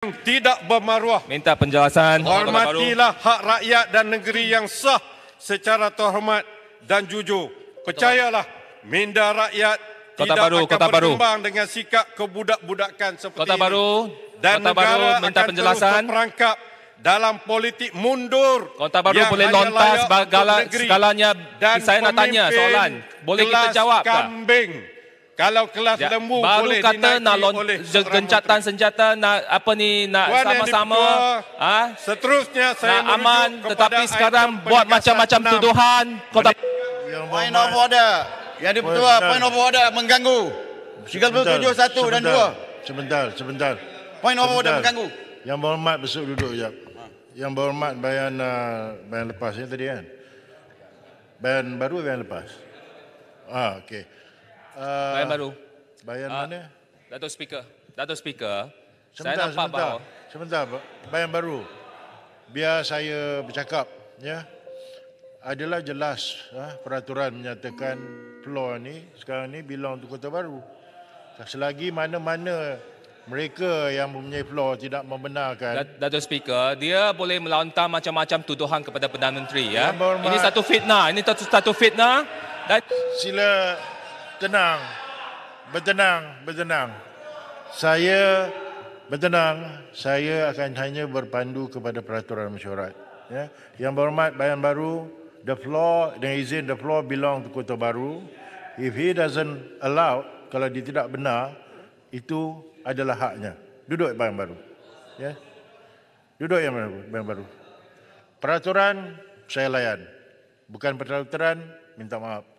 yang tidak bermaruah. Minta penjelasan. Hormatilah hak rakyat dan negeri yang sah secara terhormat dan jujur. Percayalah, minda rakyat Kota tidak Baru, akan berkembang dengan sikap kebudak-budakan seperti Kota ini. Baru, dan Kota negara Baru, minta penjelasan. akan terus dalam politik mundur Kota Baru boleh lontar segalanya dan saya nak tanya soalan boleh kita jawab tak? Kalau kelas ya, lembu baru boleh kata nak lon, oleh gencatan senjata nak apa ni nak sama-sama ah ha? seterusnya saya nak aman tetapi sekarang buat macam-macam tuduhan kota point of order yang di petua point of order mengganggu 371 dan 2 sebentar sebentar point sebentar. of order mengganggu yang berhormat besok duduk jap yang berhormat bayan uh, bayan lepas ya tadi kan bayan baru bayan lepas ah okey Uh, eh, bayan baru. Bayan uh, ah, mana? Datuk Speaker. Datuk Speaker. Sementar, saya nampak sementar. bahawa... Sebentar, bayan baru. Biar saya bercakap. Ya. Adalah jelas uh, peraturan menyatakan floor ni sekarang ni bilang untuk kota baru. Selagi mana-mana mereka yang mempunyai floor tidak membenarkan. Datuk Speaker, dia boleh melontar macam-macam tuduhan kepada Perdana Menteri. Ya. Ini satu fitnah. Ini satu, fitnah. Dan... Sila bertenang. Bertenang, bertenang. Saya bertenang, saya akan hanya berpandu kepada peraturan mesyuarat. Ya. Yang berhormat Bayan Baru, the floor dengan izin the floor belong to Kota Baru. If he doesn't allow, kalau dia tidak benar, itu adalah haknya. Duduk Bayan Baru. Ya. Duduk yang baru, Bayan Baru. Peraturan saya layan. Bukan peraturan, minta maaf.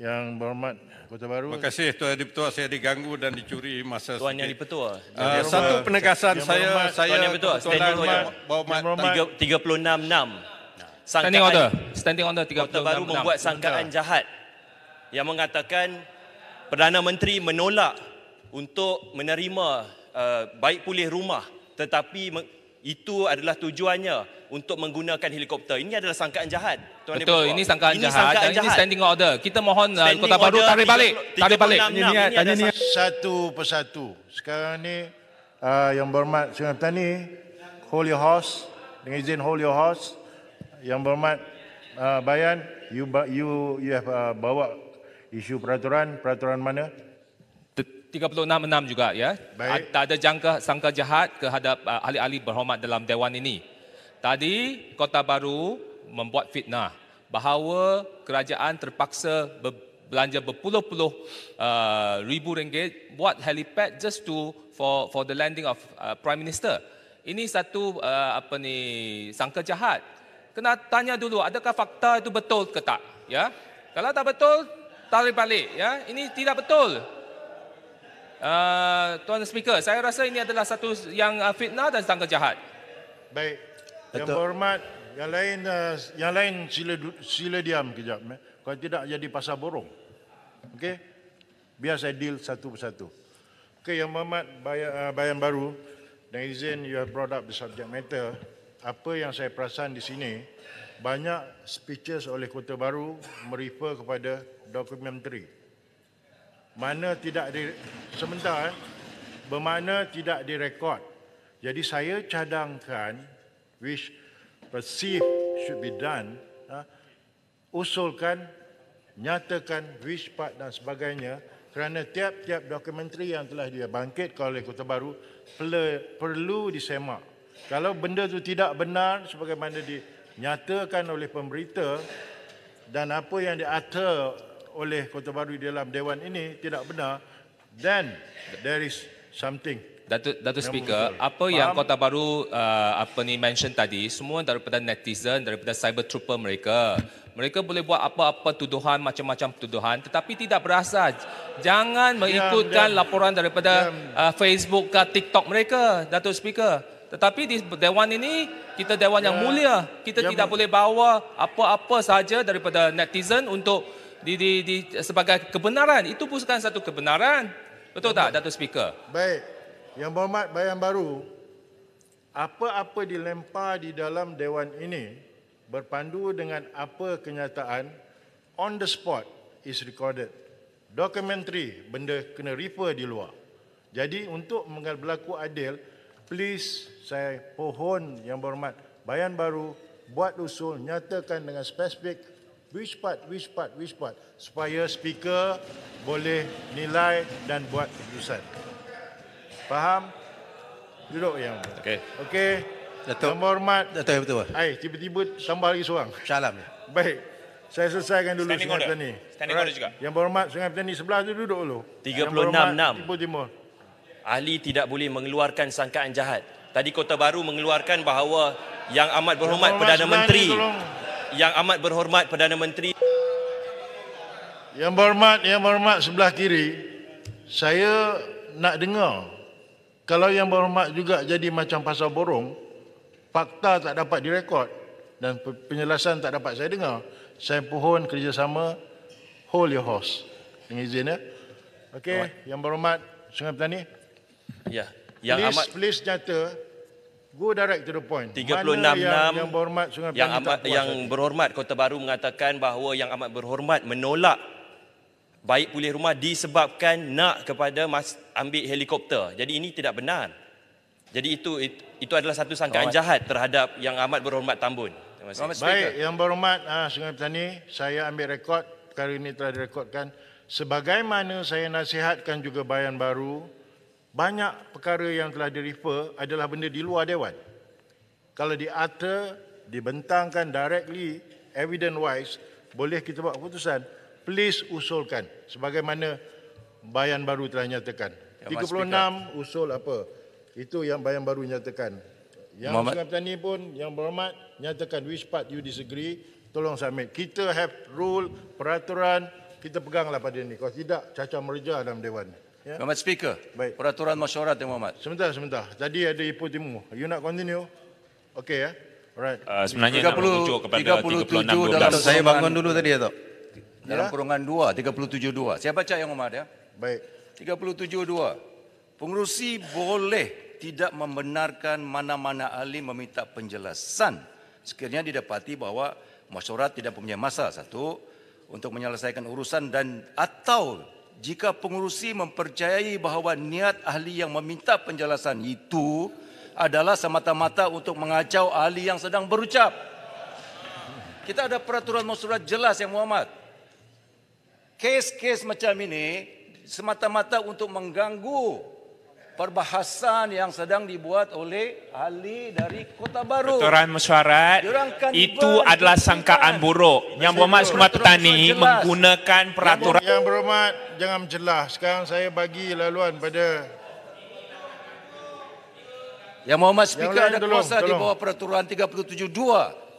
Yang berhormat Kota Baru. Terima kasih Tuan Yang Pertua saya diganggu dan dicuri masa Tuan sedikit. Yang Di Uh, eh, satu penegasan yang saya berhormat, saya Tuan Yang Pertua standing order 366. Standing order. Standing order 36, Kota Baru membuat sangkaan jahat yang mengatakan Perdana Menteri menolak untuk menerima uh, baik pulih rumah tetapi itu adalah tujuannya untuk menggunakan helikopter. Ini adalah sangkaan jahat. Tuan Betul, Ibu. ini sangkaan ini jahat. Sangkaan jahat. Ini standing order. Kita mohon uh, standing Kota Baru tarik balik. Tarik balik. Ini, ini, ini, ini satu persatu. Sekarang ni uh, yang berhormat Sungai Petani, Holy Horse, dengan izin Holy Horse, yang berhormat uh, Bayan, you, you, you have uh, bawa isu peraturan, peraturan mana? 36-6 juga ya. Baik. Tak ada jangka sangka jahat kehadap uh, ahli-ahli berhormat dalam Dewan ini. Tadi Kota Baru membuat fitnah bahawa kerajaan terpaksa ber- belanja berpuluh-puluh uh, ribu ringgit buat helipad just to for for the landing of uh, prime minister. Ini satu uh, apa ni sangka jahat. Kena tanya dulu adakah fakta itu betul ke tak? Ya. Kalau tak betul tarik balik ya. Ini tidak betul. Uh, Tuan Speaker, saya rasa ini adalah satu yang uh, fitnah dan tangga jahat. Baik. Yang Betul. berhormat, yang lain uh, yang lain sila sila diam kejap. Eh. Kalau tidak jadi pasar borong. Okey. Biar saya deal satu persatu. Okey, yang berhormat bay, uh, Bayan Baru, dan izin you have brought up the subject matter. Apa yang saya perasan di sini, banyak speeches oleh Kota Baru merefer kepada dokumen menteri mana tidak di sementara eh. bermana tidak direkod. Jadi saya cadangkan which perceive should be done uh, usulkan nyatakan which part dan sebagainya kerana tiap-tiap dokumentari yang telah dia bangkit oleh Kota Baru perlu, perlu disemak. Kalau benda itu tidak benar sebagaimana dinyatakan oleh pemberita dan apa yang diater oleh Kota Baru di dalam dewan ini tidak benar then there is something Datuk Datuk Speaker betul. apa Faham? yang Kota Baru uh, apa ni mention tadi semua daripada netizen daripada cyber trooper mereka mereka boleh buat apa-apa tuduhan macam-macam tuduhan tetapi tidak berasas jangan mengikutkan diam, laporan daripada diam. Uh, Facebook ke TikTok mereka Datuk Speaker tetapi di dewan ini kita dewan yang ya. mulia kita ya, tidak boleh bawa apa-apa saja daripada netizen untuk di, di, di, sebagai kebenaran. Itu bukan satu kebenaran. Betul tak, Datuk Speaker? Baik. Yang berhormat, bayan baru, apa-apa dilempar di dalam Dewan ini berpandu dengan apa kenyataan on the spot is recorded. documentary benda kena refer di luar. Jadi untuk berlaku adil, please saya pohon yang berhormat, bayan baru buat usul nyatakan dengan spesifik Which part, which part, which part? Supaya speaker boleh nilai dan buat keputusan. Faham? Duduk yang. Okey. Okey. Datuk. Yang berhormat. Datuk yang betul. Hai, tiba-tiba tambah lagi seorang. Salam. ya. Baik. Saya selesaikan dulu Standing order. right. juga. Yang berhormat Sungai Petani sebelah tu duduk dulu. 36-6. Timur Timur. Ahli tidak boleh mengeluarkan sangkaan jahat. Tadi Kota Baru mengeluarkan bahawa yang amat berhormat, Perdana Menteri yang amat berhormat Perdana Menteri. Yang berhormat, yang berhormat sebelah kiri, saya nak dengar kalau yang berhormat juga jadi macam pasal borong, fakta tak dapat direkod dan penjelasan tak dapat saya dengar, saya pohon kerjasama hold your horse. Dengan izin ya. Okey, yang berhormat Sungai Petani. Ya. Yang please, amat... please nyata Go direct to the point. 366 yang, yang, yang amat yang berhormat Kota Baru mengatakan bahawa yang amat berhormat menolak baik pulih rumah disebabkan nak kepada mas ambil helikopter. Jadi ini tidak benar. Jadi itu itu, itu adalah satu sangkaan Selamat. jahat terhadap yang amat berhormat Tambun. Baik, yang berhormat uh, Sungai Petani, saya ambil rekod perkara ini telah direkodkan sebagaimana saya nasihatkan juga Bayan Baru banyak perkara yang telah di-refer adalah benda di luar Dewan. Kalau di utter, dibentangkan directly, evident wise, boleh kita buat keputusan, please usulkan sebagaimana bayan baru telah nyatakan. Ya, 36 usul apa? Itu yang bayan baru nyatakan. Yang Muhammad. Sungai Petani pun yang berhormat nyatakan which part you disagree, tolong submit. Kita have rule, peraturan, kita peganglah pada ini. Kalau tidak, cacau merja dalam Dewan ini. Ya. Muhammad Speaker, Baik. peraturan mesyuarat Tuan Muhammad. Sebentar, sebentar. Tadi ada Ipoh Timur. You nak continue? Okey ya? Alright. Uh, sebenarnya 30, nak merujuk kepada 36 12. Dalam Saya bangun dulu tadi atau? Ya? Dalam kurungan 2, 37 2. Saya baca yang Muhammad ya. Baik. 37 2. Pengurusi boleh tidak membenarkan mana-mana ahli meminta penjelasan sekiranya didapati bahawa mesyuarat tidak mempunyai masa satu untuk menyelesaikan urusan dan atau jika pengurusi mempercayai bahawa niat ahli yang meminta penjelasan itu adalah semata-mata untuk mengacau ahli yang sedang berucap. Kita ada peraturan masyarakat jelas yang Muhammad. Kes-kes macam ini semata-mata untuk mengganggu perbahasan yang sedang dibuat oleh ahli dari Kota Baru. Keturunan mesyuarat itu adalah sangkaan buruk. Yang berhormat Sumat Petani menggunakan peraturan. Yang berhormat jangan jelas. Sekarang saya bagi laluan pada Yang berhormat speaker ada kuasa di bawah peraturan 372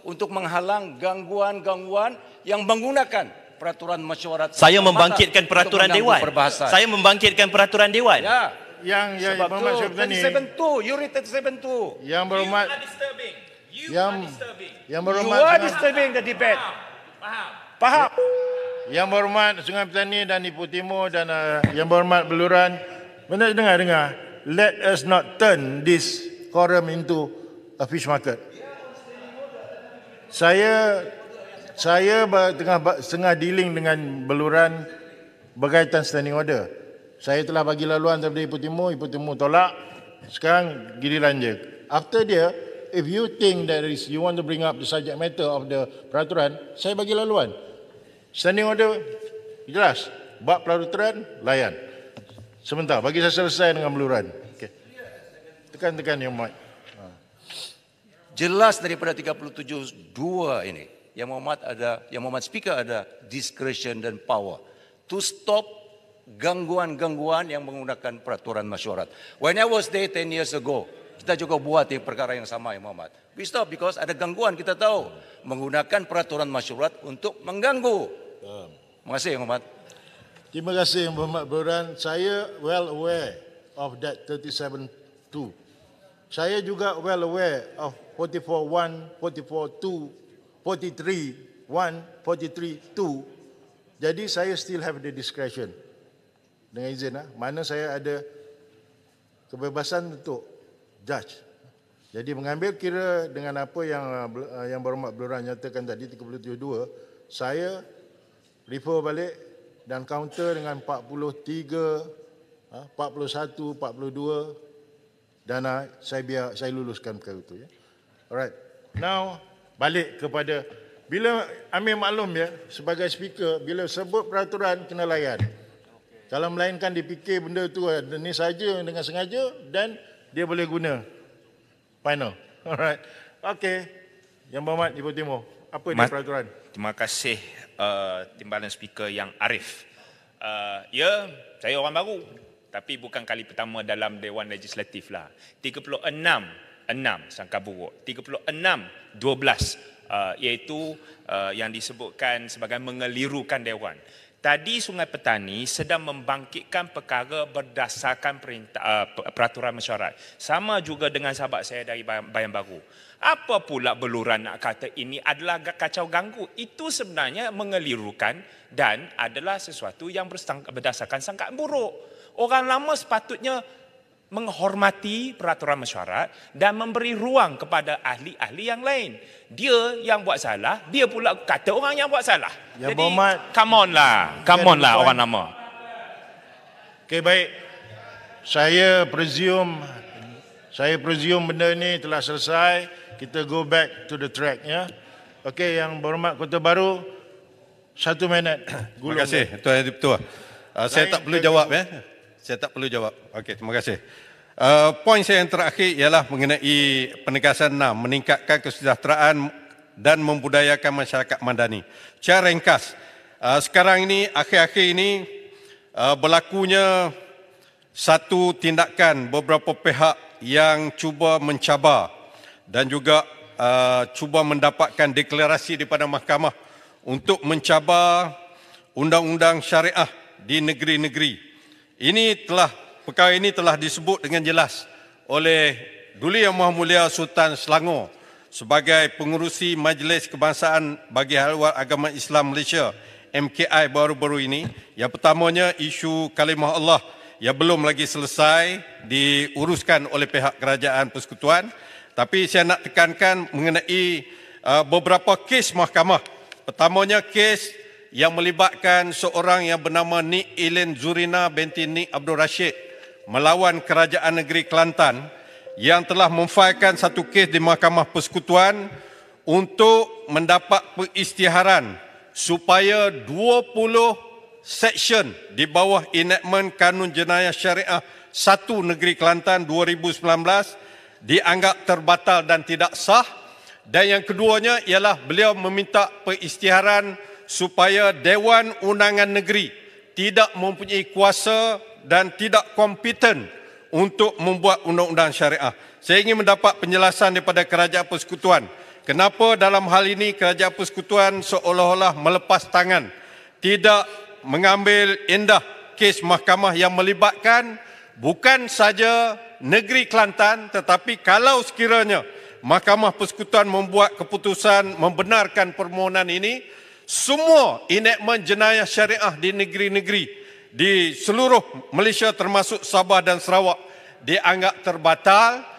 untuk menghalang gangguan-gangguan yang menggunakan peraturan mesyuarat. Saya membangkitkan peraturan dewan. Saya membangkitkan peraturan dewan. Ya yang yang Sebab berhormat Syekh Sebab tu, you return seven Yang berhormat. You are disturbing. You yang, are disturbing. Yang berhormat. You are disturbing the debate. Faham. Faham. Faham. Yang berhormat Sungai Petani dan Ipoh Timur dan uh, yang berhormat Beluran. Benda dengar, dengar. Let us not turn this quorum into a fish market. Saya saya tengah tengah dealing dengan Beluran berkaitan standing order saya telah bagi laluan daripada Ibu Timur, Ibu Timur tolak. Sekarang giliran je. After dia, if you think that is, you want to bring up the subject matter of the peraturan, saya bagi laluan. Standing order, jelas. Bab peraturan, layan. Sebentar, bagi saya selesai dengan meluran. Okay. Tekan-tekan yang mic. Ha. Jelas daripada 37.2 ini, yang Muhammad ada, yang Muhammad Speaker ada discretion dan power to stop gangguan-gangguan yang menggunakan peraturan masyarakat. When I was there 10 years ago, kita juga buat ya perkara yang sama, ya Muhammad. We stop because ada gangguan, kita tahu. Menggunakan peraturan masyarakat untuk mengganggu. Terima kasih, ya Muhammad. Terima kasih, Muhammad Buran. Saya well aware of that 37.2. Saya juga well aware of 44.1, 44.2, 43.1, 43.2. Jadi saya still have the discretion dengan izin lah. mana saya ada kebebasan untuk judge. Jadi mengambil kira dengan apa yang ah, ah, yang Berhormat Belurang nyatakan tadi 372, saya refer balik dan counter dengan 43 41 42 dan ah, saya biar saya luluskan perkara itu ya. Alright. Now balik kepada bila ambil maklum ya sebagai speaker bila sebut peraturan kena layan. Kalau melainkan dipikir benda tu eh, ni saja dengan sengaja dan dia boleh guna. Final. Alright. Okey. Yang berhormat Ibu Timur, apa dia Ma- peraturan? Terima kasih uh, timbalan speaker yang arif. Uh, ya, saya orang baru tapi bukan kali pertama dalam Dewan Legislatif lah. 36 6 sangka buruk. 36 12 uh, iaitu uh, yang disebutkan sebagai mengelirukan dewan. Tadi Sungai Petani sedang membangkitkan perkara berdasarkan perintah, uh, peraturan mesyuarat. Sama juga dengan sahabat saya dari Bayan Baru. Apa pula beluran nak kata ini adalah kacau ganggu. Itu sebenarnya mengelirukan dan adalah sesuatu yang berdasarkan sangkaan buruk. Orang lama sepatutnya menghormati peraturan mesyuarat dan memberi ruang kepada ahli-ahli yang lain. Dia yang buat salah, dia pula kata orang yang buat salah. Ya, Jadi, Muhammad, come on lah. Come on lah orang nama. Okay baik. Saya presume saya presume benda ini telah selesai. Kita go back to the track ya. Okey, yang berhormat Kota Baru, satu minit. Terima kasih, Tuan Ketua. Uh, ah, saya tak perlu jawab ya saya tak perlu jawab. Okey, terima kasih. Uh, poin saya yang terakhir ialah mengenai penegasan enam meningkatkan kesejahteraan dan membudayakan masyarakat mandani. Cara ringkas, uh, sekarang ini, akhir-akhir ini, uh, berlakunya satu tindakan beberapa pihak yang cuba mencabar dan juga uh, cuba mendapatkan deklarasi daripada mahkamah untuk mencabar undang-undang syariah di negeri-negeri. Ini telah perkara ini telah disebut dengan jelas oleh Duli Yang Maha Mulia Sultan Selangor sebagai pengurusi Majlis Kebangsaan bagi Haluan Agama Islam Malaysia MKI baru-baru ini yang pertamanya isu kalimah Allah yang belum lagi selesai diuruskan oleh pihak kerajaan persekutuan tapi saya nak tekankan mengenai uh, beberapa kes mahkamah pertamanya kes yang melibatkan seorang yang bernama Nik Ilin Zurina binti Nik Abdul Rashid melawan Kerajaan Negeri Kelantan yang telah memfailkan satu kes di Mahkamah Persekutuan untuk mendapat peristiharan supaya 20 seksyen di bawah enactment Kanun Jenayah Syariah satu Negeri Kelantan 2019 dianggap terbatal dan tidak sah dan yang keduanya ialah beliau meminta peristiharan supaya Dewan Undangan Negeri tidak mempunyai kuasa dan tidak kompeten untuk membuat undang-undang syariah. Saya ingin mendapat penjelasan daripada Kerajaan Persekutuan. Kenapa dalam hal ini Kerajaan Persekutuan seolah-olah melepas tangan, tidak mengambil indah kes mahkamah yang melibatkan bukan saja negeri Kelantan tetapi kalau sekiranya Mahkamah Persekutuan membuat keputusan membenarkan permohonan ini, semua enactment jenayah syariah di negeri-negeri di seluruh Malaysia termasuk Sabah dan Sarawak dianggap terbatal